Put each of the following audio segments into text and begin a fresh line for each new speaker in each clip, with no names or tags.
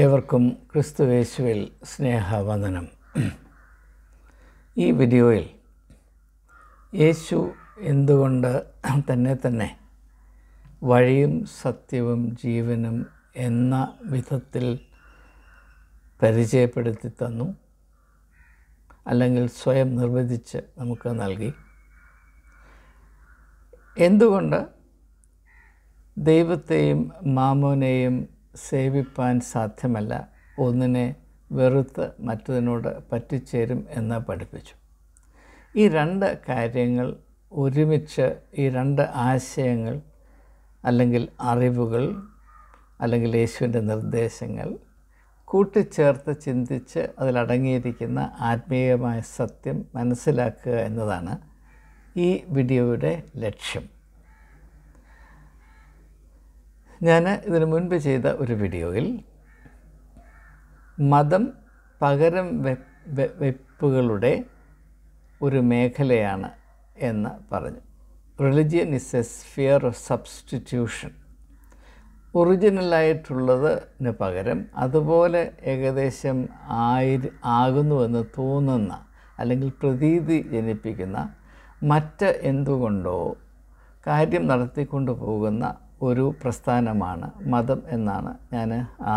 ഏവർക്കും ക്രിസ്തുവേശുവിൽ സ്നേഹവന്ദനം ഈ വീഡിയോയിൽ യേശു എന്തുകൊണ്ട് തന്നെ തന്നെ വഴിയും സത്യവും ജീവനും എന്ന വിധത്തിൽ പരിചയപ്പെടുത്തി തന്നു അല്ലെങ്കിൽ സ്വയം നിർവചിച്ച് നമുക്ക് നൽകി എന്തുകൊണ്ട് ദൈവത്തെയും മാമോനെയും സേവിപ്പാൻ സാധ്യമല്ല ഒന്നിനെ വെറുത്ത് മറ്റതിനോട് പറ്റിച്ചേരും എന്ന് പഠിപ്പിച്ചു ഈ രണ്ട് കാര്യങ്ങൾ ഒരുമിച്ച് ഈ രണ്ട് ആശയങ്ങൾ അല്ലെങ്കിൽ അറിവുകൾ അല്ലെങ്കിൽ യേശുവിൻ്റെ നിർദ്ദേശങ്ങൾ കൂട്ടിച്ചേർത്ത് ചിന്തിച്ച് അതിലടങ്ങിയിരിക്കുന്ന ആത്മീയമായ സത്യം മനസ്സിലാക്കുക എന്നതാണ് ഈ വീഡിയോയുടെ ലക്ഷ്യം ഞാൻ ഇതിനു മുൻപ് ചെയ്ത ഒരു വീഡിയോയിൽ മതം പകരം വെപ്പുകളുടെ ഒരു മേഖലയാണ് എന്ന് പറഞ്ഞു religion is a sphere of substitution ഒറിജിനലായിട്ടുള്ളതിന് പകരം അതുപോലെ ഏകദേശം ആയിര ആകുന്നുവെന്ന് തോന്നുന്ന അല്ലെങ്കിൽ പ്രതീതി ജനിപ്പിക്കുന്ന മറ്റ് എന്തുകൊണ്ടോ കാര്യം നടത്തിക്കൊണ്ടു പോകുന്ന ഒരു പ്രസ്ഥാനമാണ് മതം എന്നാണ് ഞാൻ ആ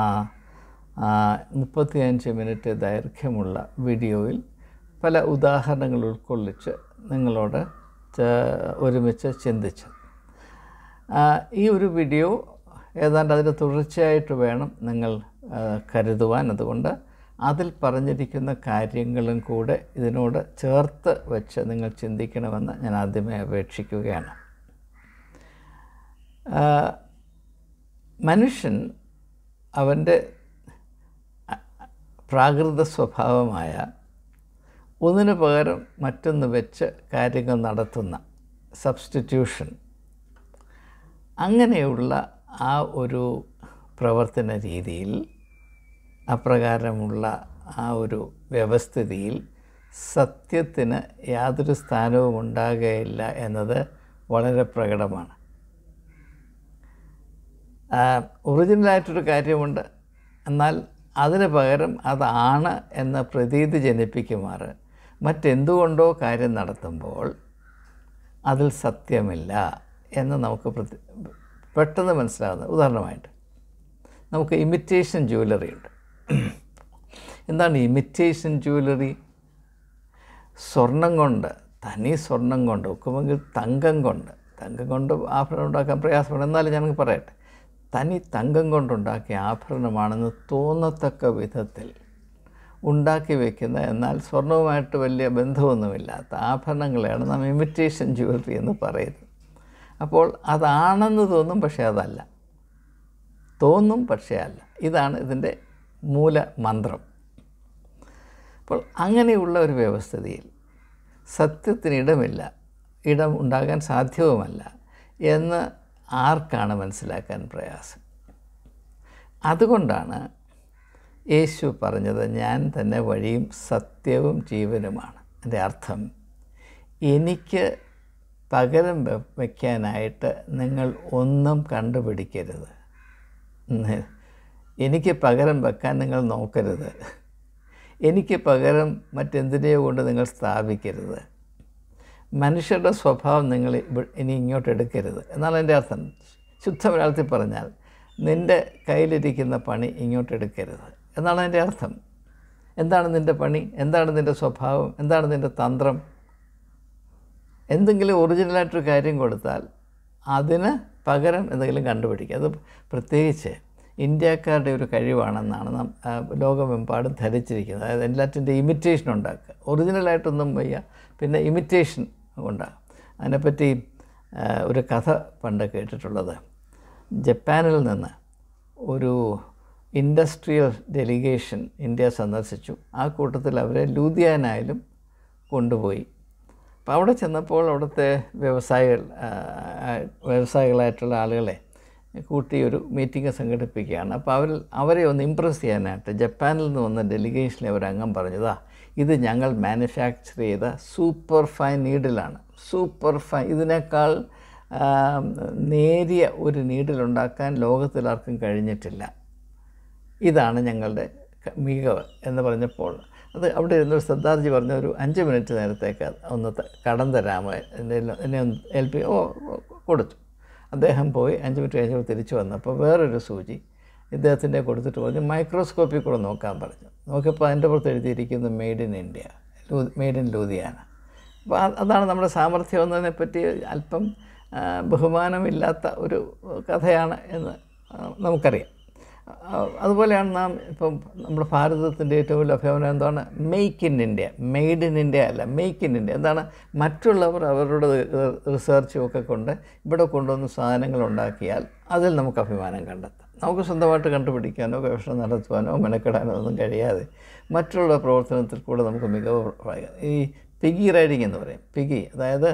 അഞ്ച് മിനിറ്റ് ദൈർഘ്യമുള്ള വീഡിയോയിൽ പല ഉദാഹരണങ്ങൾ ഉൾക്കൊള്ളിച്ച് നിങ്ങളോട് ഒരുമിച്ച് ചിന്തിച്ചു ഈ ഒരു വീഡിയോ ഏതാണ്ട് അതിൻ്റെ തുടർച്ചയായിട്ട് വേണം നിങ്ങൾ കരുതുവാൻ അതുകൊണ്ട് അതിൽ പറഞ്ഞിരിക്കുന്ന കാര്യങ്ങളും കൂടെ ഇതിനോട് ചേർത്ത് വെച്ച് നിങ്ങൾ ചിന്തിക്കണമെന്ന് ഞാൻ ആദ്യമേ അപേക്ഷിക്കുകയാണ് മനുഷ്യൻ അവൻ്റെ പ്രാകൃത സ്വഭാവമായ ഒന്നിനു പകരം മറ്റൊന്ന് വെച്ച് കാര്യങ്ങൾ നടത്തുന്ന സബ്സ്റ്റിറ്റ്യൂഷൻ അങ്ങനെയുള്ള ആ ഒരു പ്രവർത്തന രീതിയിൽ അപ്രകാരമുള്ള ആ ഒരു വ്യവസ്ഥിതിയിൽ സത്യത്തിന് യാതൊരു സ്ഥാനവും ഉണ്ടാകുകയില്ല എന്നത് വളരെ പ്രകടമാണ് ഒറിജിനലായിട്ടൊരു കാര്യമുണ്ട് എന്നാൽ അതിന് പകരം അതാണ് എന്ന പ്രതീതി ജനിപ്പിക്കുമാറ് മറ്റെന്തുകൊണ്ടോ കാര്യം നടത്തുമ്പോൾ അതിൽ സത്യമില്ല എന്ന് നമുക്ക് പെട്ടെന്ന് മനസ്സിലാകുന്നത് ഉദാഹരണമായിട്ട് നമുക്ക് ഇമിറ്റേഷൻ ജുവലറി ഉണ്ട് എന്താണ് ഇമിറ്റേഷൻ ജുവലറി സ്വർണം കൊണ്ട് തനി സ്വർണം കൊണ്ട് ഒക്കുമെങ്കിൽ തങ്കം കൊണ്ട് തങ്കം കൊണ്ട് ആഭരണം ഉണ്ടാക്കാൻ പ്രയാസമാണ് എന്നാലും ഞങ്ങൾക്ക് പറയട്ടെ തനി തങ്കം കൊണ്ടുണ്ടാക്കിയ ആഭരണമാണെന്ന് തോന്നത്തക്ക വിധത്തിൽ ഉണ്ടാക്കി വയ്ക്കുന്ന എന്നാൽ സ്വർണവുമായിട്ട് വലിയ ബന്ധമൊന്നുമില്ലാത്ത ആഭരണങ്ങളെയാണ് നാം ഇമിറ്റേഷൻ ജ്വല്ലറി എന്ന് പറയുന്നത് അപ്പോൾ അതാണെന്ന് തോന്നും പക്ഷേ അതല്ല തോന്നും പക്ഷേ അല്ല ഇതാണ് ഇതിൻ്റെ മൂലമന്ത്രം അപ്പോൾ അങ്ങനെയുള്ള ഒരു വ്യവസ്ഥിതിയിൽ സത്യത്തിന് ഇടമില്ല ഇടം ഉണ്ടാകാൻ സാധ്യവുമല്ല എന്ന് ആർക്കാണ് മനസ്സിലാക്കാൻ പ്രയാസം അതുകൊണ്ടാണ് യേശു പറഞ്ഞത് ഞാൻ തന്നെ വഴിയും സത്യവും ജീവനുമാണ് എൻ്റെ അർത്ഥം എനിക്ക് പകരം വയ്ക്കാനായിട്ട് നിങ്ങൾ ഒന്നും കണ്ടുപിടിക്കരുത് എനിക്ക് പകരം വെക്കാൻ നിങ്ങൾ നോക്കരുത് എനിക്ക് പകരം മറ്റെന്തിനെയോ കൊണ്ട് നിങ്ങൾ സ്ഥാപിക്കരുത് മനുഷ്യരുടെ സ്വഭാവം നിങ്ങൾ ഇനി ഇങ്ങോട്ട് എടുക്കരുത് എന്നാണ് എൻ്റെ അർത്ഥം ശുദ്ധമലയാളത്തിൽ പറഞ്ഞാൽ നിൻ്റെ കയ്യിലിരിക്കുന്ന പണി ഇങ്ങോട്ട് എടുക്കരുത് എന്നാണ് എൻ്റെ അർത്ഥം എന്താണ് നിൻ്റെ പണി എന്താണ് നിൻ്റെ സ്വഭാവം എന്താണ് നിൻ്റെ തന്ത്രം എന്തെങ്കിലും ഒറിജിനലായിട്ടൊരു കാര്യം കൊടുത്താൽ അതിന് പകരം എന്തെങ്കിലും കണ്ടുപിടിക്കുക അത് പ്രത്യേകിച്ച് ഇന്ത്യക്കാരുടെ ഒരു കഴിവാണെന്നാണ് നാം ലോകമെമ്പാടും ധരിച്ചിരിക്കുന്നത് അതായത് എല്ലാറ്റിൻ്റെ ഇമിറ്റേഷൻ ഉണ്ടാക്കുക ഒറിജിനലായിട്ടൊന്നും വയ്യ പിന്നെ ഇമിറ്റേഷൻ കൊണ്ടാണ് അതിനെപ്പറ്റി ഒരു കഥ പണ്ട് കേട്ടിട്ടുള്ളത് ജപ്പാനിൽ നിന്ന് ഒരു ഇൻഡസ്ട്രിയൽ ഡെലിഗേഷൻ ഇന്ത്യ സന്ദർശിച്ചു ആ കൂട്ടത്തിൽ അവരെ ലൂധിയാനായാലും കൊണ്ടുപോയി അപ്പോൾ അവിടെ ചെന്നപ്പോൾ അവിടുത്തെ വ്യവസായികൾ വ്യവസായികളായിട്ടുള്ള ആളുകളെ കൂട്ടി ഒരു മീറ്റിംഗ് സംഘടിപ്പിക്കുകയാണ് അപ്പോൾ അവർ അവരെ ഒന്ന് ഇമ്പ്രസ് ചെയ്യാനായിട്ട് ജപ്പാനിൽ നിന്ന് വന്ന ഡെലിഗേഷനിലെ ഒരു അംഗം പറഞ്ഞതാ ഇത് ഞങ്ങൾ മാനുഫാക്ചർ ചെയ്ത സൂപ്പർ ഫൈൻ നീഡിലാണ് സൂപ്പർ ഫൈൻ ഇതിനേക്കാൾ നേരിയ ഒരു നീഡിലുണ്ടാക്കാൻ ലോകത്തിലാർക്കും കഴിഞ്ഞിട്ടില്ല ഇതാണ് ഞങ്ങളുടെ മികവ് എന്ന് പറഞ്ഞപ്പോൾ അത് അവിടെ ഇരുന്നൊരു സർദാർജി പറഞ്ഞ ഒരു അഞ്ച് മിനിറ്റ് നേരത്തേക്ക് ഒന്ന് കടം തരാമോ എന്നെ ഒന്ന് ഏൽപ്പി ഓ കൊടുത്തു അദ്ദേഹം പോയി അഞ്ച് മിനിറ്റ് കഴിഞ്ഞപ്പോൾ തിരിച്ചു വന്നപ്പോൾ വേറൊരു സൂചി ഇദ്ദേഹത്തിൻ്റെ കൊടുത്തിട്ട് പറഞ്ഞു മൈക്രോസ്കോപ്പിൽ കൂടെ നോക്കാൻ പറഞ്ഞു നമുക്കിപ്പോൾ അതിൻ്റെ പുറത്ത് എഴുതിയിരിക്കുന്നത് made in India made in Ludhiana അപ്പോൾ അതാണ് നമ്മുടെ സാമർഥ്യം പറ്റി അല്പം ബഹുമാനമില്ലാത്ത ഒരു കഥയാണ് എന്ന് നമുക്കറിയാം അതുപോലെയാണ് നാം ഇപ്പം നമ്മുടെ ഭാരതത്തിൻ്റെ ഏറ്റവും വലിയ അഭിമാനം എന്താണ് make in India made in India അല്ല മെയ്ക്ക് ഇൻ ഇന്ത്യ എന്താണ് മറ്റുള്ളവർ അവരുടെ റിസർച്ചും ഒക്കെ കൊണ്ട് ഇവിടെ കൊണ്ടുവന്ന് സാധനങ്ങൾ ഉണ്ടാക്കിയാൽ അതിൽ നമുക്ക് അഭിമാനം കണ്ടെത്താം നമുക്ക് സ്വന്തമായിട്ട് കണ്ടുപിടിക്കാനോ ഗവേഷണം നടത്തുവാനോ മെനക്കെടാനോ ഒന്നും കഴിയാതെ മറ്റുള്ള പ്രവർത്തനത്തിൽ കൂടെ നമുക്ക് മികവ് ഈ പിഗി റൈഡിങ് എന്ന് പറയും പിഗി അതായത്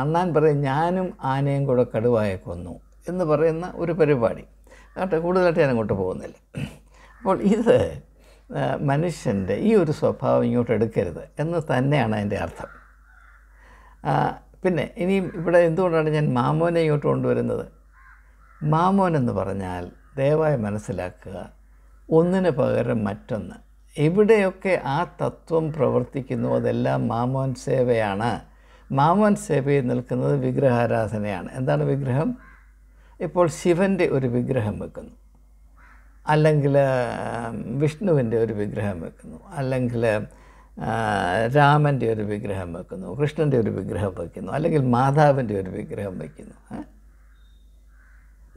അണ്ണാൻ പറയും ഞാനും ആനയും കൂടെ കടുവായെ കൊന്നു എന്ന് പറയുന്ന ഒരു പരിപാടി കേട്ടോ കൂടുതലായിട്ട് ഞാൻ അങ്ങോട്ട് പോകുന്നില്ല അപ്പോൾ ഇത് മനുഷ്യൻ്റെ ഈ ഒരു സ്വഭാവം ഇങ്ങോട്ട് എടുക്കരുത് എന്ന് തന്നെയാണ് അതിൻ്റെ അർത്ഥം പിന്നെ ഇനി ഇവിടെ എന്തുകൊണ്ടാണ് ഞാൻ മാമോനെ ഇങ്ങോട്ട് കൊണ്ടുവരുന്നത് മാമോൻ എന്ന് പറഞ്ഞാൽ ദയവായി മനസ്സിലാക്കുക ഒന്നിന് പകരം മറ്റൊന്ന് എവിടെയൊക്കെ ആ തത്വം പ്രവർത്തിക്കുന്നു അതെല്ലാം മാമോൻ സേവയാണ് മാമോൻ സേവയിൽ നിൽക്കുന്നത് വിഗ്രഹാരാധനയാണ് എന്താണ് വിഗ്രഹം ഇപ്പോൾ ശിവൻ്റെ ഒരു വിഗ്രഹം വെക്കുന്നു അല്ലെങ്കിൽ വിഷ്ണുവിൻ്റെ ഒരു വിഗ്രഹം വെക്കുന്നു അല്ലെങ്കിൽ രാമൻ്റെ ഒരു വിഗ്രഹം വെക്കുന്നു കൃഷ്ണൻ്റെ ഒരു വിഗ്രഹം വയ്ക്കുന്നു അല്ലെങ്കിൽ മാതാവിൻ്റെ ഒരു വിഗ്രഹം വയ്ക്കുന്നു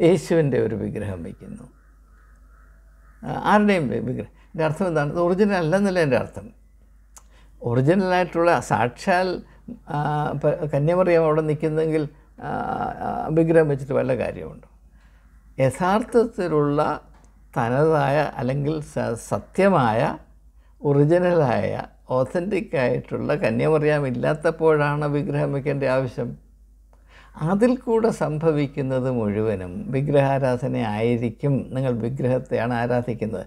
യേശുവിൻ്റെ ഒരു വിഗ്രഹം വയ്ക്കുന്നു ആരുടെയും വിഗ്രഹം എൻ്റെ അർത്ഥം എന്താണ് ഇത് ഒറിജിനൽ അല്ലെന്നല്ല എൻ്റെ അർത്ഥം ഒറിജിനലായിട്ടുള്ള സാക്ഷാൽ കന്യമറിയാം അവിടെ നിൽക്കുന്നെങ്കിൽ വിഗ്രഹം വെച്ചിട്ട് വല്ല കാര്യമുണ്ട് യഥാർത്ഥത്തിലുള്ള തനതായ അല്ലെങ്കിൽ സത്യമായ ഒറിജിനലായ ഓതൻറ്റിക്കായിട്ടുള്ള ആയിട്ടുള്ള കന്യമറിയാമില്ലാത്തപ്പോഴാണ് വിഗ്രഹം വയ്ക്കേണ്ട ആവശ്യം അതിൽ കൂടെ സംഭവിക്കുന്നത് മുഴുവനും വിഗ്രഹാരാധന ആയിരിക്കും നിങ്ങൾ വിഗ്രഹത്തെയാണ് ആരാധിക്കുന്നത്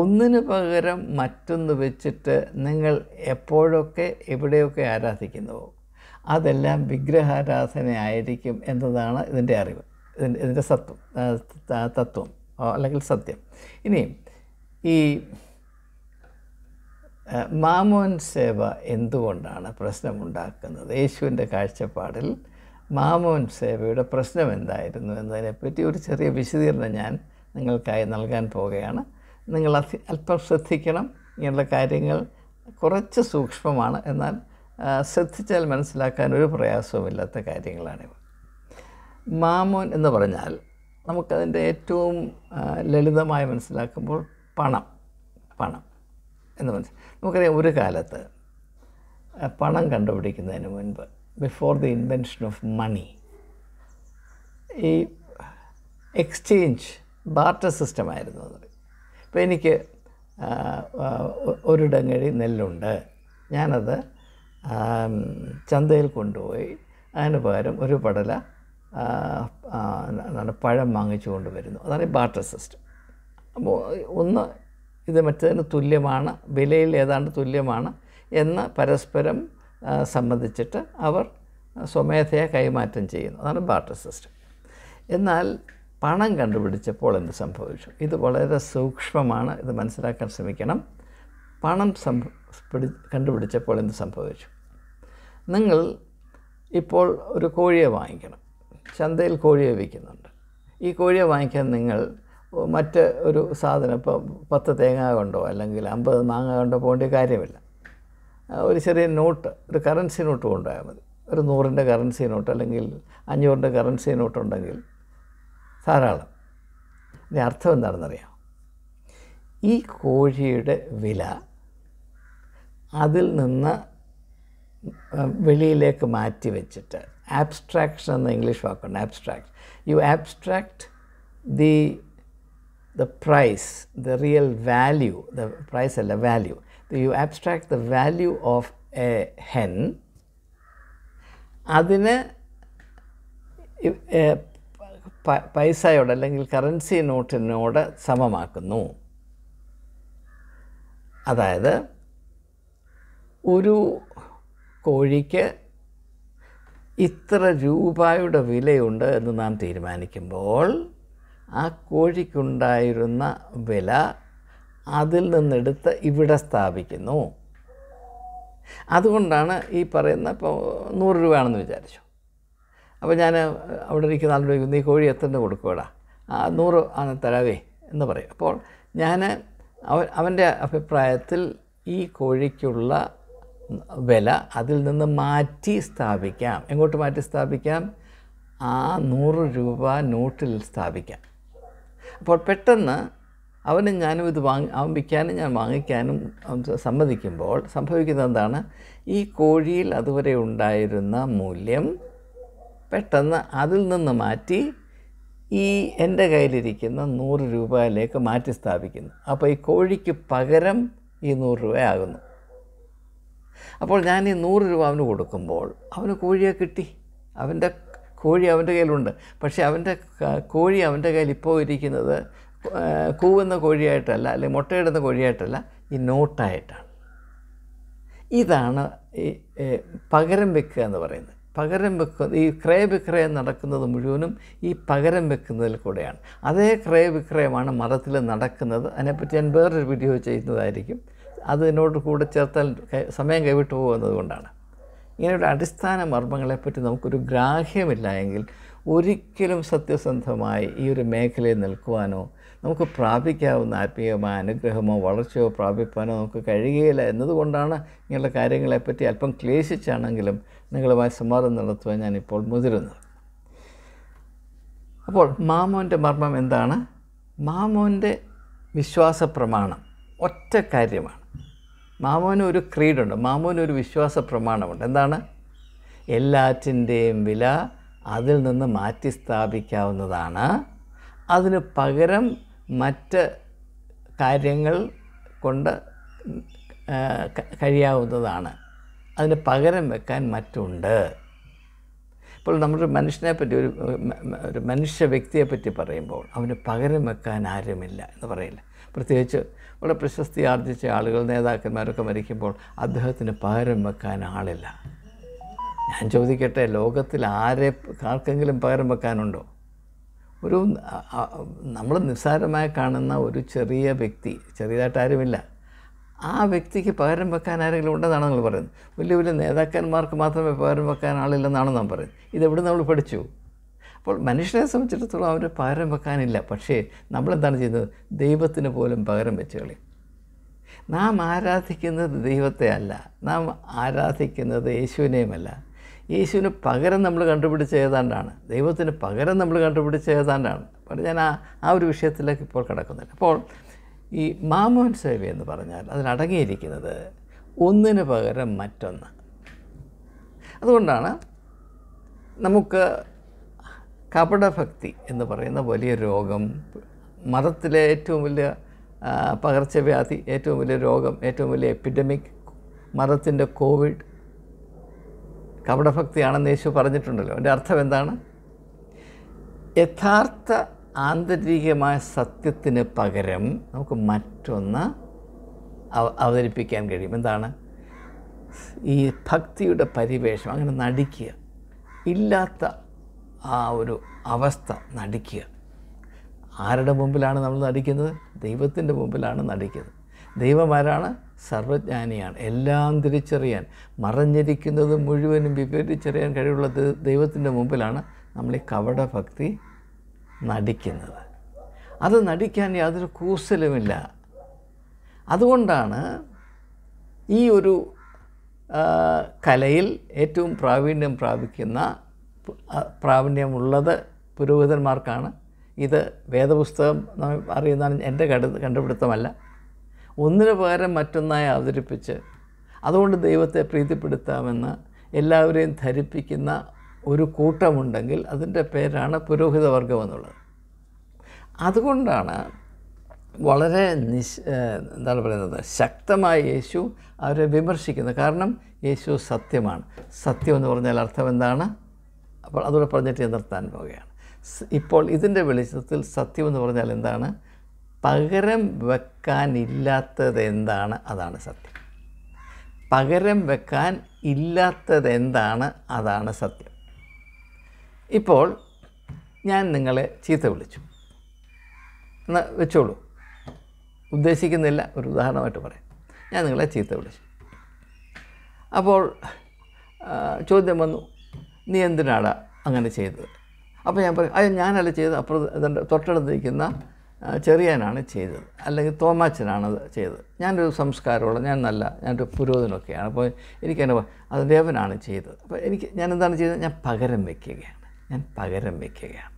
ഒന്നിന് പകരം മറ്റൊന്ന് വെച്ചിട്ട് നിങ്ങൾ എപ്പോഴൊക്കെ എവിടെയൊക്കെ ആരാധിക്കുന്നുവോ അതെല്ലാം വിഗ്രഹാരാധന ആയിരിക്കും എന്നതാണ് ഇതിൻ്റെ അറിവ് ഇതിൻ്റെ ഇതിൻ്റെ സത്വം തത്വം അല്ലെങ്കിൽ സത്യം ഇനി ഈ മാമോൻ സേവ എന്തുകൊണ്ടാണ് പ്രശ്നമുണ്ടാക്കുന്നത് യേശുവിൻ്റെ കാഴ്ചപ്പാടിൽ മാമോൻ സേവയുടെ പ്രശ്നം എന്തായിരുന്നു എന്നതിനെപ്പറ്റി ഒരു ചെറിയ വിശദീകരണം ഞാൻ നിങ്ങൾക്കായി നൽകാൻ പോവുകയാണ് നിങ്ങൾ അല്പം ശ്രദ്ധിക്കണം ഇങ്ങനെയുള്ള കാര്യങ്ങൾ കുറച്ച് സൂക്ഷ്മമാണ് എന്നാൽ ശ്രദ്ധിച്ചാൽ മനസ്സിലാക്കാൻ ഒരു പ്രയാസവുമില്ലാത്ത കാര്യങ്ങളാണിവ മാമോൻ എന്ന് പറഞ്ഞാൽ നമുക്കതിൻ്റെ ഏറ്റവും ലളിതമായി മനസ്സിലാക്കുമ്പോൾ പണം പണം എന്ന് മനസ്സിലാക്കാം നമുക്കറിയാം ഒരു കാലത്ത് പണം കണ്ടുപിടിക്കുന്നതിന് മുൻപ് before the invention of money ഈ എക്സ്ചേഞ്ച് ബാർട്ടർ സിസ്റ്റം ആയിരുന്നു അത് ഇപ്പോൾ എനിക്ക് ഡങ്ങഴി നെല്ലുണ്ട് ഞാനത് ചന്തയിൽ കൊണ്ടുപോയി അതിന് പകരം ഒരു പടല എന്താണ് പഴം വാങ്ങിച്ചു കൊണ്ടുവരുന്നു അതാണ് ബാർട്ടർ സിസ്റ്റം
അപ്പോൾ ഒന്ന്
ഇത് മറ്റേതിന് തുല്യമാണ് വിലയിൽ ഏതാണ്ട് തുല്യമാണ് എന്ന് പരസ്പരം സംബന്ധിച്ചിട്ട് അവർ സ്വമേധയാ കൈമാറ്റം ചെയ്യുന്നു അതാണ് ബാർട്ടർ സിസ്റ്റം എന്നാൽ പണം കണ്ടുപിടിച്ചപ്പോൾ എന്ത് സംഭവിച്ചു ഇത് വളരെ സൂക്ഷ്മമാണ് ഇത് മനസ്സിലാക്കാൻ ശ്രമിക്കണം പണം സംഭവി കണ്ടുപിടിച്ചപ്പോൾ എന്ത് സംഭവിച്ചു നിങ്ങൾ ഇപ്പോൾ ഒരു കോഴിയെ വാങ്ങിക്കണം ചന്തയിൽ കോഴിയെ വിൽക്കുന്നുണ്ട് ഈ കോഴിയെ വാങ്ങിക്കാൻ നിങ്ങൾ മറ്റ് ഒരു സാധനം ഇപ്പോൾ പത്ത് തേങ്ങ കൊണ്ടോ അല്ലെങ്കിൽ അമ്പത് മാങ്ങ കൊണ്ടോ പോകേണ്ട കാര്യമില്ല ഒരു ചെറിയ നോട്ട് ഒരു കറൻസി നോട്ട് കൊണ്ടുപോയാൽ മതി ഒരു നൂറിൻ്റെ കറൻസി നോട്ട് അല്ലെങ്കിൽ അഞ്ഞൂറിൻ്റെ കറൻസി നോട്ട് ഉണ്ടെങ്കിൽ ധാരാളം ഇതിൻ്റെ അർത്ഥം എന്താണെന്നറിയാം ഈ കോഴിയുടെ വില അതിൽ നിന്ന് വെളിയിലേക്ക് മാറ്റി വെച്ചിട്ട് ആബ്സ്ട്രാക്ഷൻ എന്ന ഇംഗ്ലീഷ് വാക്കുണ്ട് abstract you abstract the the price the real value the price അല്ല value you abstract the value of a hen അതിന് പൈസയോട് അല്ലെങ്കിൽ കറൻസി നോട്ടിനോട് സമമാക്കുന്നു അതായത് ഒരു കോഴിക്ക് ഇത്ര രൂപയുടെ വിലയുണ്ട് എന്ന് നാം തീരുമാനിക്കുമ്പോൾ ആ കോഴിക്കുണ്ടായിരുന്ന വില അതിൽ നിന്നെടുത്ത് ഇവിടെ സ്ഥാപിക്കുന്നു അതുകൊണ്ടാണ് ഈ പറയുന്ന ഇപ്പോൾ നൂറ് രൂപയാണെന്ന് വിചാരിച്ചു അപ്പോൾ ഞാൻ അവിടെ ഇരിക്കുന്ന ആളോട് ചോദിക്കുന്നു ഈ കോഴി എത്രണ്ട് കൊടുക്കുവാടാ നൂറ് ആണ് തരാവേ എന്ന് പറയും അപ്പോൾ ഞാൻ അവ അവൻ്റെ അഭിപ്രായത്തിൽ ഈ കോഴിക്കുള്ള വില അതിൽ നിന്ന് മാറ്റി സ്ഥാപിക്കാം എങ്ങോട്ട് മാറ്റി സ്ഥാപിക്കാം ആ നൂറ് രൂപ നോട്ടിൽ സ്ഥാപിക്കാം അപ്പോൾ പെട്ടെന്ന് അവനും ഞാനും ഇത് വാങ്ങി അവൻ വിൽക്കാനും ഞാൻ വാങ്ങിക്കാനും സമ്മതിക്കുമ്പോൾ സംഭവിക്കുന്നത് എന്താണ് ഈ കോഴിയിൽ അതുവരെ ഉണ്ടായിരുന്ന മൂല്യം പെട്ടെന്ന് അതിൽ നിന്ന് മാറ്റി ഈ എൻ്റെ കയ്യിലിരിക്കുന്ന നൂറ് രൂപയിലേക്ക് മാറ്റി സ്ഥാപിക്കുന്നു അപ്പോൾ ഈ കോഴിക്ക് പകരം ഈ നൂറ് രൂപയാകുന്നു അപ്പോൾ ഞാൻ ഈ നൂറ് രൂപ അവന് കൊടുക്കുമ്പോൾ അവന് കോഴിയെ കിട്ടി അവൻ്റെ കോഴി അവൻ്റെ കയ്യിലുണ്ട് പക്ഷേ അവൻ്റെ കോഴി അവൻ്റെ കയ്യിൽ ഇപ്പോൾ ഇരിക്കുന്നത് കൂവുന്ന കോഴിയായിട്ടല്ല അല്ലെങ്കിൽ മുട്ടയിടുന്ന കോഴിയായിട്ടല്ല ഈ നോട്ടായിട്ടാണ് ഇതാണ് ഈ പകരം വെക്കുക എന്ന് പറയുന്നത് പകരം വെക്കുക ഈ ക്രയവിക്രയം നടക്കുന്നത് മുഴുവനും ഈ പകരം വെക്കുന്നതിൽ കൂടെയാണ് അതേ ക്രയവിക്രയമാണ് മതത്തിൽ നടക്കുന്നത് അതിനെപ്പറ്റി ഞാൻ വേറൊരു വീഡിയോ ചെയ്യുന്നതായിരിക്കും അതിനോട് കൂടെ ചേർത്താൽ സമയം കൈവിട്ട് പോകുന്നത് കൊണ്ടാണ് ഇങ്ങനെയുള്ള അടിസ്ഥാന മർമ്മങ്ങളെപ്പറ്റി നമുക്കൊരു ഗ്രാഹ്യമില്ല എങ്കിൽ ഒരിക്കലും സത്യസന്ധമായി ഈ ഒരു മേഖലയിൽ നിൽക്കുവാനോ നമുക്ക് പ്രാപിക്കാവുന്ന ആത്മീയമായ അനുഗ്രഹമോ വളർച്ചയോ പ്രാപിപ്പാനോ നമുക്ക് കഴിയുകയില്ല എന്നതുകൊണ്ടാണ് ഇങ്ങനെയുള്ള കാര്യങ്ങളെപ്പറ്റി അല്പം ക്ലേശിച്ചാണെങ്കിലും നിങ്ങളുമായി സംവാദം നടത്തുവാൻ ഞാനിപ്പോൾ മുതിരുന്നത് അപ്പോൾ മാമോൻ്റെ മർമ്മം എന്താണ് മാമോൻ്റെ വിശ്വാസ പ്രമാണം ഒറ്റ കാര്യമാണ് മാമോന് ഒരു ക്രീഡുണ്ട് മാമോന് ഒരു വിശ്വാസ പ്രമാണമുണ്ട് എന്താണ് എല്ലാറ്റിൻ്റെയും വില അതിൽ നിന്ന് മാറ്റി സ്ഥാപിക്കാവുന്നതാണ് അതിന് പകരം മറ്റ് കാര്യങ്ങൾ കൊണ്ട് കഴിയാവുന്നതാണ് അതിന് പകരം വെക്കാൻ മറ്റുണ്ട് ഇപ്പോൾ നമ്മളൊരു മനുഷ്യനെ പറ്റി ഒരു ഒരു മനുഷ്യ വ്യക്തിയെ പറ്റി പറയുമ്പോൾ അവന് പകരം വെക്കാൻ ആരുമില്ല എന്ന് പറയില്ല പ്രത്യേകിച്ച് ഇവിടെ പ്രശസ്തി ആർജിച്ച ആളുകൾ നേതാക്കന്മാരൊക്കെ മരിക്കുമ്പോൾ അദ്ദേഹത്തിന് പകരം വെക്കാൻ ആളില്ല ഞാൻ ചോദിക്കട്ടെ ലോകത്തിൽ ആരെ ആർക്കെങ്കിലും പകരം വെക്കാനുണ്ടോ ഒരു നമ്മൾ നിസ്സാരമായി കാണുന്ന ഒരു ചെറിയ വ്യക്തി ചെറിയതായിട്ട് ആരുമില്ല ആ വ്യക്തിക്ക് പകരം വെക്കാൻ ആരെങ്കിലും ഉണ്ടെന്നാണ് നിങ്ങൾ പറയുന്നത് വലിയ വലിയ നേതാക്കന്മാർക്ക് മാത്രമേ പകരം വെക്കാൻ ആളില്ലെന്നാണ് നാം പറയുന്നത് ഇതെവിടെ നമ്മൾ പഠിച്ചു അപ്പോൾ മനുഷ്യനെ സംബന്ധിച്ചിടത്തോളം അവർ പകരം വെക്കാനില്ല പക്ഷേ നമ്മളെന്താണ് ചെയ്യുന്നത് ദൈവത്തിന് പോലും പകരം വെച്ച് കളി നാം ആരാധിക്കുന്നത് ദൈവത്തെ അല്ല നാം ആരാധിക്കുന്നത് യേശുവിനെയുമല്ല യേശുവിന് പകരം നമ്മൾ കണ്ടുപിടിച്ച ഏതാണ്ടാണ് ദൈവത്തിന് പകരം നമ്മൾ കണ്ടുപിടിച്ച ഏതാണ്ടാണ് അപ്പോൾ ഞാൻ ആ ആ ഒരു വിഷയത്തിലേക്ക് ഇപ്പോൾ കിടക്കുന്നില്ല അപ്പോൾ ഈ മാമോൻ സേവ എന്ന് പറഞ്ഞാൽ അതിലടങ്ങിയിരിക്കുന്നത് ഒന്നിന് പകരം മറ്റൊന്ന് അതുകൊണ്ടാണ് നമുക്ക് കപടഭക്തി എന്ന് പറയുന്ന വലിയ രോഗം മതത്തിലെ ഏറ്റവും വലിയ പകർച്ചവ്യാധി ഏറ്റവും വലിയ രോഗം ഏറ്റവും വലിയ എപ്പിഡമിക് മതത്തിൻ്റെ കോവിഡ് കപടഭക്തിയാണെന്ന് യേശു പറഞ്ഞിട്ടുണ്ടല്ലോ എൻ്റെ അർത്ഥം എന്താണ് യഥാർത്ഥ ആന്തരികമായ സത്യത്തിന് പകരം നമുക്ക് മറ്റൊന്ന് അവതരിപ്പിക്കാൻ കഴിയും എന്താണ് ഈ ഭക്തിയുടെ പരിവേഷം അങ്ങനെ നടിക്കുക ഇല്ലാത്ത ആ ഒരു അവസ്ഥ നടിക്കുക ആരുടെ മുമ്പിലാണ് നമ്മൾ നടിക്കുന്നത് ദൈവത്തിൻ്റെ മുമ്പിലാണ് നടിക്കുന്നത് ദൈവമാരാണ് സർവജ്ഞാനിയാണ് എല്ലാം തിരിച്ചറിയാൻ മറഞ്ഞിരിക്കുന്നത് മുഴുവനും വിവരിച്ചറിയാൻ കഴിവുള്ളത് ദൈവത്തിൻ്റെ മുമ്പിലാണ് നമ്മൾ ഈ കവട ഭക്തി നടിക്കുന്നത് അത് നടിക്കാൻ യാതൊരു കൂസലുമില്ല അതുകൊണ്ടാണ് ഈ ഒരു കലയിൽ ഏറ്റവും പ്രാവീണ്യം പ്രാപിക്കുന്ന പ്രാവീണ്യമുള്ളത് പുരോഹിതന്മാർക്കാണ് ഇത് വേദപുസ്തകം അറിയുന്ന എൻ്റെ കണ്ടുപിടുത്തമല്ല ഒന്നിനു പകരം മറ്റൊന്നായി അവതരിപ്പിച്ച് അതുകൊണ്ട് ദൈവത്തെ പ്രീതിപ്പെടുത്താമെന്ന് എല്ലാവരെയും ധരിപ്പിക്കുന്ന ഒരു കൂട്ടമുണ്ടെങ്കിൽ അതിൻ്റെ പേരാണ് പുരോഹിതവർഗം എന്നുള്ളത് അതുകൊണ്ടാണ് വളരെ നിശ് എന്താണ് പറയുന്നത് ശക്തമായി യേശു അവരെ വിമർശിക്കുന്നത് കാരണം യേശു സത്യമാണ് സത്യം എന്ന് പറഞ്ഞാൽ അർത്ഥം എന്താണ് അപ്പോൾ അതുകൂടെ പറഞ്ഞിട്ട് നിർത്താൻ പോവുകയാണ് ഇപ്പോൾ ഇതിൻ്റെ വെളിച്ചത്തിൽ സത്യം എന്ന് പറഞ്ഞാൽ എന്താണ് പകരം വെക്കാനില്ലാത്തത് എന്താണ് അതാണ് സത്യം പകരം വെക്കാൻ ഇല്ലാത്തത് എന്താണ് അതാണ് സത്യം ഇപ്പോൾ ഞാൻ നിങ്ങളെ ചീത്ത വിളിച്ചു എന്നാൽ വെച്ചോളൂ ഉദ്ദേശിക്കുന്നില്ല ഒരു ഉദാഹരണമായിട്ട് പറയാം ഞാൻ നിങ്ങളെ ചീത്ത വിളിച്ചു അപ്പോൾ ചോദ്യം വന്നു നീ എന്തിനാടാ അങ്ങനെ ചെയ്തത് അപ്പോൾ ഞാൻ പറയും അത് ഞാനല്ല ചെയ്തത് അപ്പുറത്ത് തൊട്ടടുത്തിരിക്കുന്ന ചെറിയാനാണ് ചെയ്തത് അല്ലെങ്കിൽ തോമാച്ചനാണ് ചെയ്തത് ഞാനൊരു സംസ്കാരമുള്ള ഞാൻ നല്ല ഞാനൊരു പുരോഹിതനൊക്കെയാണ് അപ്പോൾ എനിക്കെന്നെ അത് ദേവനാണ് ചെയ്തത് അപ്പോൾ എനിക്ക് ഞാൻ എന്താണ് ചെയ്തത് ഞാൻ പകരം വയ്ക്കുകയാണ് ഞാൻ പകരം വയ്ക്കുകയാണ്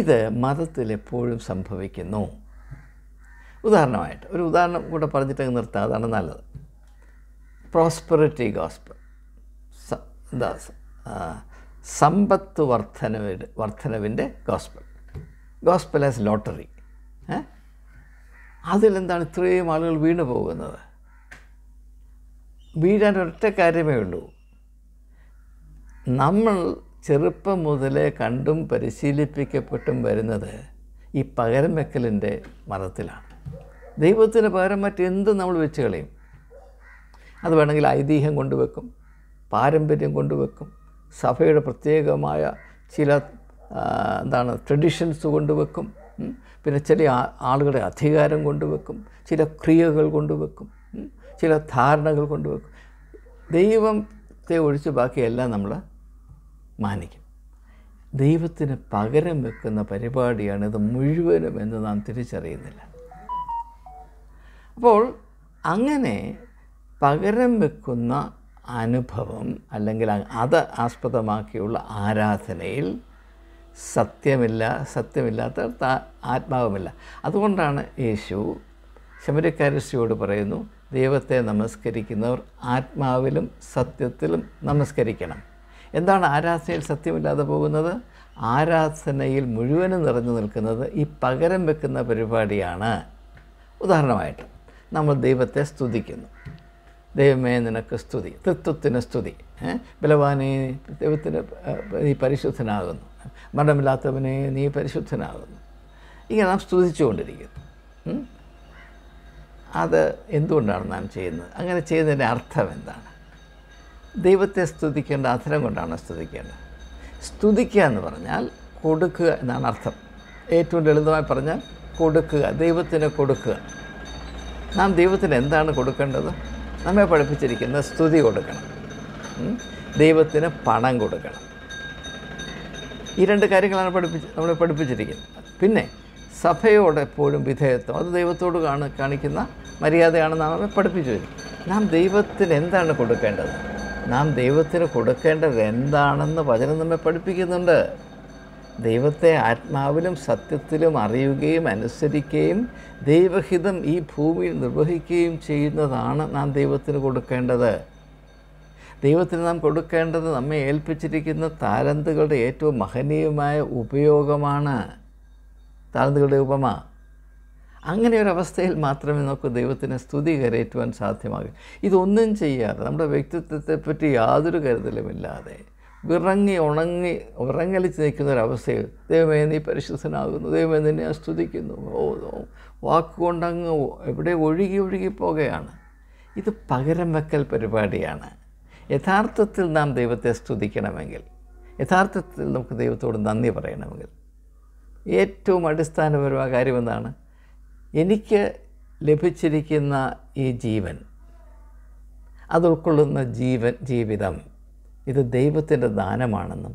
ഇത് മതത്തിൽ എപ്പോഴും സംഭവിക്കുന്നു ഉദാഹരണമായിട്ട് ഒരു ഉദാഹരണം കൂടെ പറഞ്ഞിട്ട് നിർത്താം അതാണ് നല്ലത് പ്രോസ്പെറിറ്റി ഗോസ്പൽ എന്താ സമ്പത്ത് വർധനവിൻ്റെ വർധനവിൻ്റെ ഗോസ്പൽ ഗോസ്പൽ ആസ് ലോട്ടറി അതിലെന്താണ് ഇത്രയും ആളുകൾ വീണു പോകുന്നത് വീഴാൻ ഒറ്റ കാര്യമേ ഉള്ളൂ നമ്മൾ ചെറുപ്പം മുതലേ കണ്ടും പരിശീലിപ്പിക്കപ്പെട്ടും വരുന്നത് ഈ പകരം വെക്കലിൻ്റെ മതത്തിലാണ് ദൈവത്തിന് പകരം മറ്റെന്ത് നമ്മൾ വെച്ച് കളയും അത് വേണമെങ്കിൽ ഐതിഹ്യം കൊണ്ടുവെക്കും പാരമ്പര്യം കൊണ്ടുവെക്കും സഭയുടെ പ്രത്യേകമായ ചില എന്താണ് ട്രഡീഷൻസ് കൊണ്ടുവെക്കും പിന്നെ ചില ആളുകളുടെ അധികാരം കൊണ്ടുവെക്കും ചില ക്രിയകൾ കൊണ്ടുവെക്കും ചില ധാരണകൾ കൊണ്ടുവെക്കും ദൈവത്തെ ഒഴിച്ച് ബാക്കിയെല്ലാം നമ്മൾ മാനിക്കും ദൈവത്തിന് പകരം വെക്കുന്ന പരിപാടിയാണ് ഇത് മുഴുവനും എന്ന് നാം തിരിച്ചറിയുന്നില്ല അപ്പോൾ അങ്ങനെ പകരം വെക്കുന്ന അനുഭവം അല്ലെങ്കിൽ അത് ആസ്പദമാക്കിയുള്ള ആരാധനയിൽ സത്യമില്ല സത്യമില്ലാത്ത ആത്മാവുമില്ല അതുകൊണ്ടാണ് യേശു ശമരക്കാരിസ്റ്റിയോട് പറയുന്നു ദൈവത്തെ നമസ്കരിക്കുന്നവർ ആത്മാവിലും സത്യത്തിലും നമസ്കരിക്കണം എന്താണ് ആരാധനയിൽ സത്യമില്ലാതെ പോകുന്നത് ആരാധനയിൽ മുഴുവനും നിറഞ്ഞു നിൽക്കുന്നത് ഈ പകരം വെക്കുന്ന പരിപാടിയാണ് ഉദാഹരണമായിട്ട് നമ്മൾ ദൈവത്തെ സ്തുതിക്കുന്നു ദൈവമേ നിനക്ക് സ്തുതി തൃത്വത്തിന് സ്തുതി ബലവാനെ ദൈവത്തിന് ഈ പരിശുദ്ധനാകുന്നു മരണമില്ലാത്തവനെ നീ പരിശുദ്ധനാകുന്നു ഇങ്ങനെ നാം സ്തുതിച്ചുകൊണ്ടിരിക്കുന്നു അത് എന്തുകൊണ്ടാണ് നാം ചെയ്യുന്നത് അങ്ങനെ ചെയ്യുന്നതിൻ്റെ അർത്ഥം എന്താണ് ദൈവത്തെ സ്തുതിക്കേണ്ട അധരം കൊണ്ടാണ് സ്തുതിക്കേണ്ടത് സ്തുതിക്കുക എന്ന് പറഞ്ഞാൽ കൊടുക്കുക എന്നാണ് അർത്ഥം ഏറ്റവും ലളിതമായി പറഞ്ഞാൽ കൊടുക്കുക ദൈവത്തിന് കൊടുക്കുക നാം ദൈവത്തിന് എന്താണ് കൊടുക്കേണ്ടത് നമ്മെ പഠിപ്പിച്ചിരിക്കുന്ന സ്തുതി കൊടുക്കണം ദൈവത്തിന് പണം കൊടുക്കണം ഈ രണ്ട് കാര്യങ്ങളാണ് പഠിപ്പിച്ച് നമ്മളെ പഠിപ്പിച്ചിരിക്കുന്നത് പിന്നെ സഭയോടെ എപ്പോഴും വിധേയത്വം അത് ദൈവത്തോട് കാണ കാണിക്കുന്ന മര്യാദയാണെന്നാണ് നമ്മളെ പഠിപ്പിച്ചു വരും നാം ദൈവത്തിന് എന്താണ് കൊടുക്കേണ്ടത് നാം ദൈവത്തിന് കൊടുക്കേണ്ടത് എന്താണെന്ന് വചനം നമ്മെ പഠിപ്പിക്കുന്നുണ്ട് ദൈവത്തെ ആത്മാവിലും സത്യത്തിലും അറിയുകയും അനുസരിക്കുകയും ദൈവഹിതം ഈ ഭൂമിയിൽ നിർവഹിക്കുകയും ചെയ്യുന്നതാണ് നാം ദൈവത്തിന് കൊടുക്കേണ്ടത് ദൈവത്തിന് നാം കൊടുക്കേണ്ടത് നമ്മെ ഏൽപ്പിച്ചിരിക്കുന്ന താലന്തുകളുടെ ഏറ്റവും മഹനീയമായ ഉപയോഗമാണ് താലന്തുകളുടെ ഉപമ അങ്ങനെ ഒരു അവസ്ഥയിൽ മാത്രമേ നമുക്ക് ദൈവത്തിന് സ്തുതി കരയറ്റുവാൻ സാധ്യമാകൂ ഇതൊന്നും ചെയ്യാതെ നമ്മുടെ വ്യക്തിത്വത്തെപ്പറ്റി യാതൊരു കരുതലുമില്ലാതെ വിറങ്ങി ഉണങ്ങി ഉറങ്ങലിച്ച് നിൽക്കുന്ന ഒരവസ്ഥയിൽ ദൈവമേ നീ പരിശുദ്ധനാകുന്നു ദൈവമേ നിന്നെ സ്തുതിക്കുന്നു ഓ വാക്കുകൊണ്ടങ്ങ് എവിടെ ഒഴുകി ഒഴുകി പോകുകയാണ് ഇത് പകരം വെക്കൽ പരിപാടിയാണ് യഥാർത്ഥത്തിൽ നാം ദൈവത്തെ സ്തുതിക്കണമെങ്കിൽ യഥാർത്ഥത്തിൽ നമുക്ക് ദൈവത്തോട് നന്ദി പറയണമെങ്കിൽ ഏറ്റവും അടിസ്ഥാനപരമായ കാര്യം എന്താണ് എനിക്ക് ലഭിച്ചിരിക്കുന്ന ഈ ജീവൻ അത് ഉൾക്കൊള്ളുന്ന ജീവൻ ജീവിതം ഇത് ദൈവത്തിൻ്റെ ദാനമാണെന്നും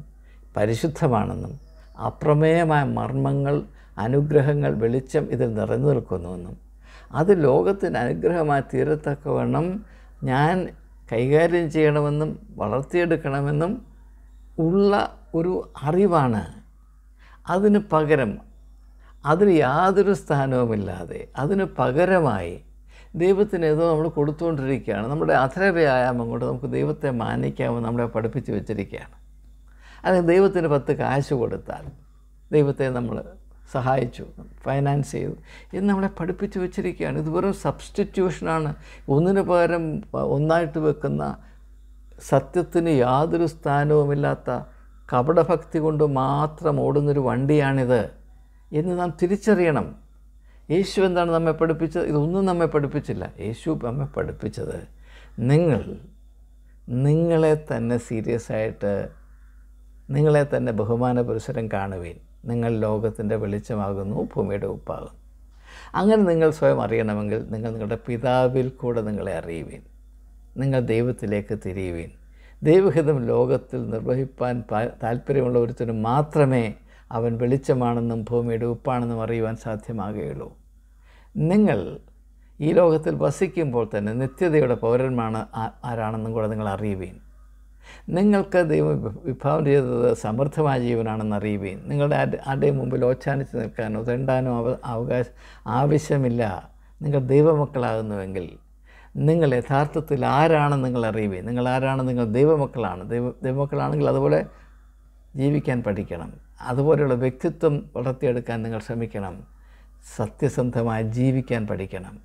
പരിശുദ്ധമാണെന്നും അപ്രമേയമായ മർമ്മങ്ങൾ അനുഗ്രഹങ്ങൾ വെളിച്ചം ഇതിൽ നിറഞ്ഞു നിൽക്കുന്നുവെന്നും അത് ലോകത്തിന് അനുഗ്രഹമായി തീരത്തക്കവണ്ണം ഞാൻ കൈകാര്യം ചെയ്യണമെന്നും വളർത്തിയെടുക്കണമെന്നും ഉള്ള ഒരു അറിവാണ് അതിന് പകരം അതിന് യാതൊരു സ്ഥാനവുമില്ലാതെ അതിന് പകരമായി ദൈവത്തിന് ഏതോ നമ്മൾ കൊടുത്തുകൊണ്ടിരിക്കുകയാണ് നമ്മുടെ അധര വ്യായാമം കൊണ്ട് നമുക്ക് ദൈവത്തെ മാനിക്കാമെന്ന് നമ്മളെ പഠിപ്പിച്ച് വെച്ചിരിക്കുകയാണ് അല്ലെങ്കിൽ ദൈവത്തിന് പത്ത് കാശ് കൊടുത്താൽ ദൈവത്തെ നമ്മൾ സഹായിച്ചു ഫൈനാൻസ് ചെയ്തു ഇത് നമ്മളെ പഠിപ്പിച്ചു വെച്ചിരിക്കുകയാണ് ഇത് വെറും സബ്സ്റ്റിറ്റ്യൂഷനാണ് ഒന്നിന് പകരം ഒന്നായിട്ട് വെക്കുന്ന സത്യത്തിന് യാതൊരു സ്ഥാനവുമില്ലാത്ത കപടഭക്തി കൊണ്ട് മാത്രം ഓടുന്നൊരു വണ്ടിയാണിത് എന്ന് നാം തിരിച്ചറിയണം യേശു എന്താണ് നമ്മെ പഠിപ്പിച്ചത് ഇതൊന്നും നമ്മെ പഠിപ്പിച്ചില്ല യേശു നമ്മെ പഠിപ്പിച്ചത് നിങ്ങൾ നിങ്ങളെ തന്നെ സീരിയസ് ആയിട്ട് നിങ്ങളെ തന്നെ ബഹുമാന പുരുഷരം കാണുവേൻ നിങ്ങൾ ലോകത്തിൻ്റെ വെളിച്ചമാകുന്നു ഭൂമിയുടെ ഉപ്പാകുന്നു അങ്ങനെ നിങ്ങൾ സ്വയം അറിയണമെങ്കിൽ നിങ്ങൾ നിങ്ങളുടെ പിതാവിൽ കൂടെ നിങ്ങളെ അറിയുവീൻ നിങ്ങൾ ദൈവത്തിലേക്ക് തിരിയുവീൻ ദൈവഹിതം ലോകത്തിൽ നിർവഹിപ്പാൻ താല്പര്യമുള്ള ഒരുത്തിനും മാത്രമേ അവൻ വെളിച്ചമാണെന്നും ഭൂമിയുടെ ഉപ്പാണെന്നും അറിയുവാൻ സാധ്യമാകുകയുള്ളൂ നിങ്ങൾ ഈ ലോകത്തിൽ വസിക്കുമ്പോൾ തന്നെ നിത്യതയുടെ പൗരന്മാണ് ആരാണെന്നും കൂടെ നിങ്ങൾ അറിയുവീൻ നിങ്ങൾക്ക് ദൈവം വിഭാവം ചെയ്തത് സമൃദ്ധമായ ജീവനാണെന്ന് അറിയുകയും നിങ്ങളുടെ ആടെ മുമ്പിൽ ഓച്ചാനിച്ച് നിൽക്കാനോ തെണ്ടാനോ അവ ആവശ്യമില്ല നിങ്ങൾ ദൈവമക്കളാകുന്നുവെങ്കിൽ നിങ്ങൾ യഥാർത്ഥത്തിൽ ആരാണെന്ന് നിങ്ങൾ അറിയുകയും നിങ്ങൾ ആരാണ് നിങ്ങൾ ദൈവമക്കളാണ് ദൈവ ദൈവമക്കളാണെങ്കിൽ അതുപോലെ ജീവിക്കാൻ പഠിക്കണം അതുപോലെയുള്ള വ്യക്തിത്വം വളർത്തിയെടുക്കാൻ നിങ്ങൾ ശ്രമിക്കണം സത്യസന്ധമായി ജീവിക്കാൻ പഠിക്കണം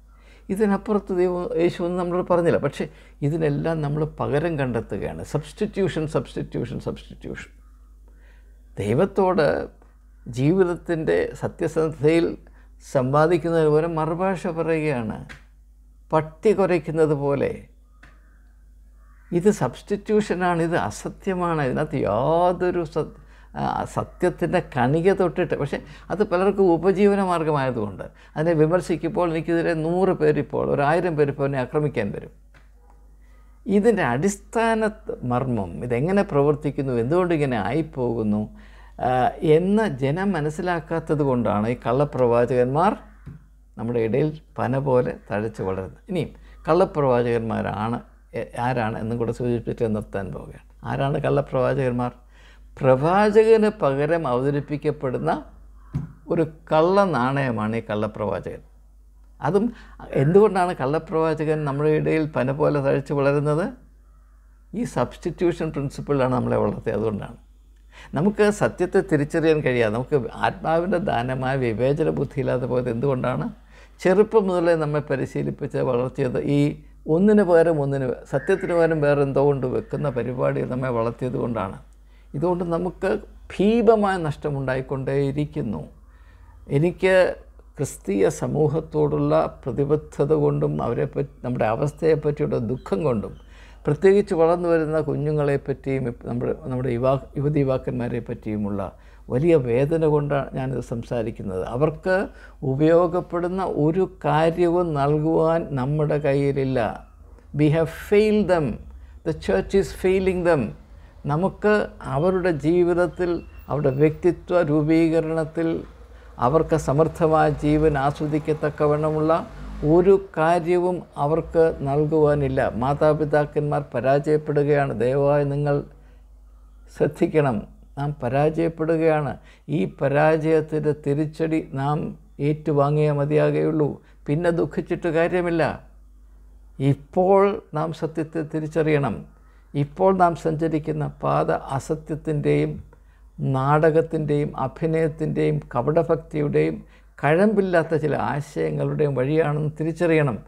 ഇതിനപ്പുറത്ത് ദൈവം യേശു ഒന്നും നമ്മളോട് പറഞ്ഞില്ല പക്ഷേ ഇതിനെല്ലാം നമ്മൾ പകരം കണ്ടെത്തുകയാണ് സബ്സ്റ്റിറ്റ്യൂഷൻ സബ്സ്റ്റിറ്റ്യൂഷൻ സബ്സ്റ്റിറ്റ്യൂഷൻ ദൈവത്തോട് ജീവിതത്തിൻ്റെ സത്യസന്ധതയിൽ സമ്പാദിക്കുന്നതിന് പോലെ മറുഭാഷ പറയുകയാണ് പട്ടി കുറയ്ക്കുന്നത് പോലെ ഇത് സബ്സ്റ്റിറ്റ്യൂഷനാണ് ഇത് അസത്യമാണ് ഇതിനകത്ത് യാതൊരു സത്യ സത്യത്തിൻ്റെ കണിക തൊട്ടിട്ട് പക്ഷേ അത് പലർക്കും ഉപജീവന മാർഗമായതുകൊണ്ട് അതിനെ വിമർശിക്കുമ്പോൾ എനിക്കെതിരെ നൂറ് പേരിപ്പോൾ ഒരായിരം പേരിപ്പോൾ എന്നെ ആക്രമിക്കാൻ വരും ഇതിൻ്റെ അടിസ്ഥാന മർമ്മം ഇതെങ്ങനെ പ്രവർത്തിക്കുന്നു എന്തുകൊണ്ട് ഇങ്ങനെ ആയിപ്പോകുന്നു എന്ന് ജനം മനസ്സിലാക്കാത്തത് കൊണ്ടാണ് ഈ കള്ളപ്രവാചകന്മാർ നമ്മുടെ ഇടയിൽ പന പോലെ തഴച്ചു വളരുന്നത് ഇനിയും കള്ളപ്രവാചകന്മാരാണ് ആരാണ് എന്നും കൂടെ സൂചിപ്പിച്ച് നിർത്താൻ പോവുകയാണ് ആരാണ് കള്ളപ്രവാചകന്മാർ പ്രവാചകന് പകരം അവതരിപ്പിക്കപ്പെടുന്ന ഒരു കള്ള നാണയമാണ് ഈ കള്ളപ്രവാചകൻ അതും എന്തുകൊണ്ടാണ് കള്ളപ്രവാചകൻ നമ്മുടെ ഇടയിൽ പന പോലെ തഴച്ച് വളരുന്നത് ഈ സബ്സ്റ്റിറ്റ്യൂഷൻ പ്രിൻസിപ്പിളാണ് നമ്മളെ വളർത്തിയത് അതുകൊണ്ടാണ് നമുക്ക് സത്യത്തെ തിരിച്ചറിയാൻ കഴിയാതെ നമുക്ക് ആത്മാവിൻ്റെ ദാനമായ വിവേചന ബുദ്ധിയില്ലാതെ പോയത് എന്തുകൊണ്ടാണ് ചെറുപ്പം മുതലേ നമ്മെ പരിശീലിപ്പിച്ച് വളർത്തിയത് ഈ ഒന്നിന് പകരം ഒന്നിന് സത്യത്തിന് പകരം വേറെ എന്തോ കൊണ്ട് വെക്കുന്ന പരിപാടി നമ്മെ വളർത്തിയത് കൊണ്ടാണ് ഇതുകൊണ്ട് നമുക്ക് ഭീമമായ നഷ്ടമുണ്ടായിക്കൊണ്ടേയിരിക്കുന്നു എനിക്ക് ക്രിസ്തീയ സമൂഹത്തോടുള്ള പ്രതിബദ്ധത കൊണ്ടും അവരെ പറ്റി നമ്മുടെ അവസ്ഥയെപ്പറ്റിയുള്ള ദുഃഖം കൊണ്ടും പ്രത്യേകിച്ച് വളർന്നു വരുന്ന കുഞ്ഞുങ്ങളെ പറ്റിയും നമ്മുടെ നമ്മുടെ യുവാ യുവതി യുവാക്കന്മാരെ പറ്റിയുമുള്ള വലിയ വേദന കൊണ്ടാണ് ഞാനിത് സംസാരിക്കുന്നത് അവർക്ക് ഉപയോഗപ്പെടുന്ന ഒരു കാര്യവും നൽകുവാൻ നമ്മുടെ കയ്യിലില്ല we have fail them the church is failing them നമുക്ക് അവരുടെ ജീവിതത്തിൽ അവരുടെ വ്യക്തിത്വ രൂപീകരണത്തിൽ അവർക്ക് സമർത്ഥമായ ജീവൻ ആസ്വദിക്കത്തക്കവണ്ണമുള്ള ഒരു കാര്യവും അവർക്ക് നൽകുവാനില്ല മാതാപിതാക്കന്മാർ പരാജയപ്പെടുകയാണ് ദയവായി നിങ്ങൾ ശ്രദ്ധിക്കണം നാം പരാജയപ്പെടുകയാണ് ഈ പരാജയത്തിൻ്റെ തിരിച്ചടി നാം ഏറ്റുവാങ്ങിയ മതിയാകുകയുള്ളൂ പിന്നെ ദുഃഖിച്ചിട്ട് കാര്യമില്ല ഇപ്പോൾ നാം സത്യത്തെ തിരിച്ചറിയണം ഇപ്പോൾ നാം സഞ്ചരിക്കുന്ന പാത അസത്യത്തിൻ്റെയും നാടകത്തിൻ്റെയും അഭിനയത്തിൻ്റെയും കപടഭക്തിയുടെയും കഴമ്പില്ലാത്ത ചില ആശയങ്ങളുടെയും വഴിയാണെന്ന് തിരിച്ചറിയണം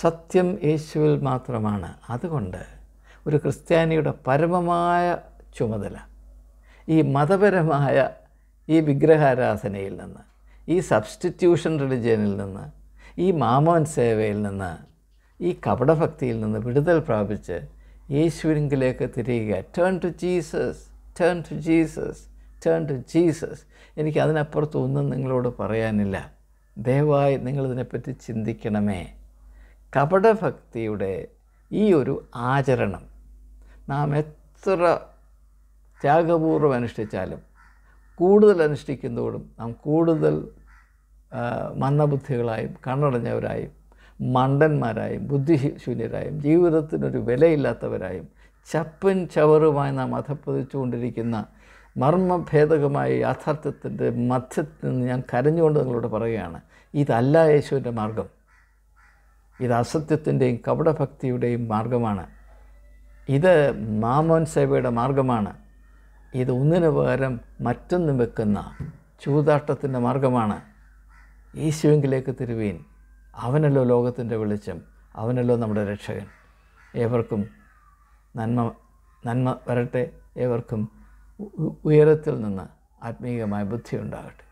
സത്യം യേശുവിൽ മാത്രമാണ് അതുകൊണ്ട് ഒരു ക്രിസ്ത്യാനിയുടെ പരമമായ ചുമതല ഈ മതപരമായ ഈ വിഗ്രഹാരാധനയിൽ നിന്ന് ഈ സബ്സ്റ്റിറ്റ്യൂഷൻ റിലിജിയനിൽ നിന്ന് ഈ മാമോൻ സേവയിൽ നിന്ന് ഈ കപടഭക്തിയിൽ നിന്ന് വിടുതൽ പ്രാപിച്ച് യേശുവിനെങ്കിലേക്ക് തിരിയുക turn to Jesus turn to Jesus turn to Jesus എനിക്ക് അതിനപ്പുറത്ത് ഒന്നും നിങ്ങളോട് പറയാനില്ല ദയവായി നിങ്ങളിതിനെപ്പറ്റി ചിന്തിക്കണമേ കപടഭക്തിയുടെ ഈ ഒരു ആചരണം നാം എത്ര ത്യാഗപൂർവ്വം അനുഷ്ഠിച്ചാലും കൂടുതൽ അനുഷ്ഠിക്കുന്നതോടും നാം കൂടുതൽ മന്ദബുദ്ധികളായും കണ്ണടഞ്ഞവരായും മണ്ടന്മാരായും ബുദ്ധിശൂന്യരായും ജീവിതത്തിനൊരു വിലയില്ലാത്തവരായും ചപ്പൻ ചവറുമായി നാം അധപ്പതിച്ചുകൊണ്ടിരിക്കുന്ന മർമ്മഭേദകമായ യാഥാർത്ഥ്യത്തിൻ്റെ മധ്യത്തിൽ നിന്ന് ഞാൻ കരഞ്ഞുകൊണ്ട് നിങ്ങളോട് പറയുകയാണ് ഇതല്ല യേശുവിൻ്റെ മാർഗം ഇത് അസത്യത്തിൻ്റെയും കപടഭക്തിയുടെയും മാർഗമാണ് ഇത് മാമോൻ സേവയുടെ മാർഗമാണ് ഇത് ഒന്നിനു പകരം മറ്റൊന്നും വെക്കുന്ന ചൂതാട്ടത്തിൻ്റെ മാർഗമാണ് യേശുവെങ്കിലേക്ക് തിരുവീൻ അവനല്ലോ ലോകത്തിൻ്റെ വെളിച്ചം അവനല്ലോ നമ്മുടെ രക്ഷകൻ ഏവർക്കും നന്മ നന്മ വരട്ടെ ഏവർക്കും ഉയരത്തിൽ നിന്ന് ആത്മീയമായ ബുദ്ധി ഉണ്ടാകട്ടെ